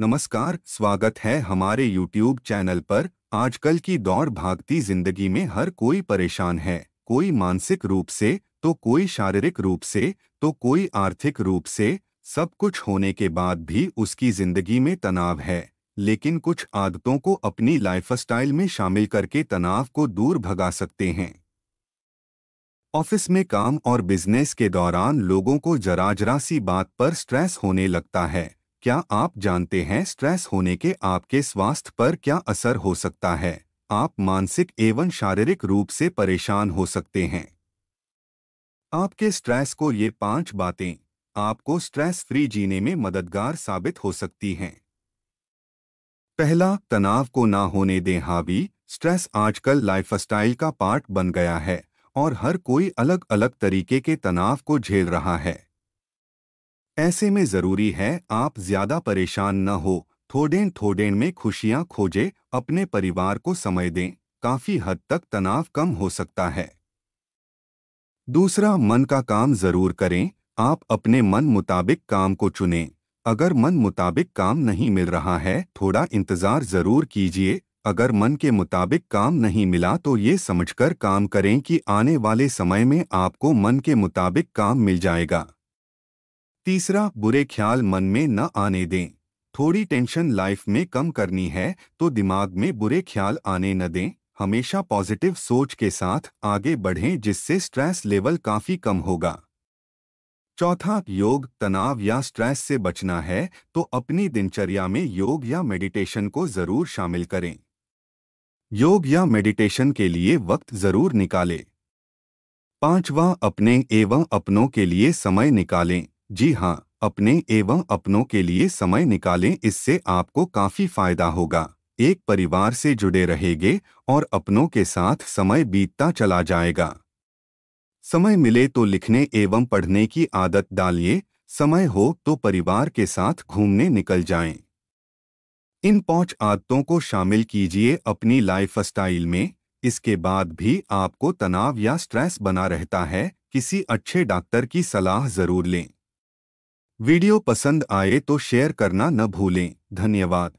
नमस्कार स्वागत है हमारे YouTube चैनल पर आजकल की दौड़ भागती जिंदगी में हर कोई परेशान है कोई मानसिक रूप से तो कोई शारीरिक रूप से तो कोई आर्थिक रूप से सब कुछ होने के बाद भी उसकी जिंदगी में तनाव है लेकिन कुछ आदतों को अपनी लाइफस्टाइल में शामिल करके तनाव को दूर भगा सकते हैं ऑफिस में काम और बिजनेस के दौरान लोगों को जरा जरा सी बात पर स्ट्रेस होने लगता है क्या आप जानते हैं स्ट्रेस होने के आपके स्वास्थ्य पर क्या असर हो सकता है आप मानसिक एवं शारीरिक रूप से परेशान हो सकते हैं आपके स्ट्रेस को ये पांच बातें आपको स्ट्रेस फ्री जीने में मददगार साबित हो सकती हैं पहला तनाव को ना होने दें हावी स्ट्रेस आजकल लाइफस्टाइल का पार्ट बन गया है और हर कोई अलग अलग तरीके के तनाव को झेल रहा है ऐसे में ज़रूरी है आप ज़्यादा परेशान न हो थोड़ेन थोड़ेन में खुशियाँ खोजें अपने परिवार को समय दें काफ़ी हद तक तनाव कम हो सकता है दूसरा मन का काम ज़रूर करें आप अपने मन मुताबिक काम को चुनें अगर मन मुताबिक काम नहीं मिल रहा है थोड़ा इंतज़ार ज़रूर कीजिए अगर मन के मुताबिक काम नहीं मिला तो ये समझकर काम करें कि आने वाले समय में आपको मन के मुताबिक काम मिल जाएगा तीसरा बुरे ख्याल मन में न आने दें थोड़ी टेंशन लाइफ में कम करनी है तो दिमाग में बुरे ख्याल आने न दें हमेशा पॉजिटिव सोच के साथ आगे बढ़ें जिससे स्ट्रेस लेवल काफ़ी कम होगा चौथा योग तनाव या स्ट्रेस से बचना है तो अपनी दिनचर्या में योग या मेडिटेशन को ज़रूर शामिल करें योग या मेडिटेशन के लिए वक्त ज़रूर निकालें पांचवा अपने एवं अपनों के लिए समय निकालें जी हाँ अपने एवं अपनों के लिए समय निकालें इससे आपको काफ़ी फायदा होगा एक परिवार से जुड़े रहेंगे और अपनों के साथ समय बीतता चला जाएगा समय मिले तो लिखने एवं पढ़ने की आदत डालिए समय हो तो परिवार के साथ घूमने निकल जाएं। इन पांच आदतों को शामिल कीजिए अपनी लाइफस्टाइल में इसके बाद भी आपको तनाव या स्ट्रेस बना रहता है किसी अच्छे डॉक्टर की सलाह जरूर लें वीडियो पसंद आए तो शेयर करना न भूलें धन्यवाद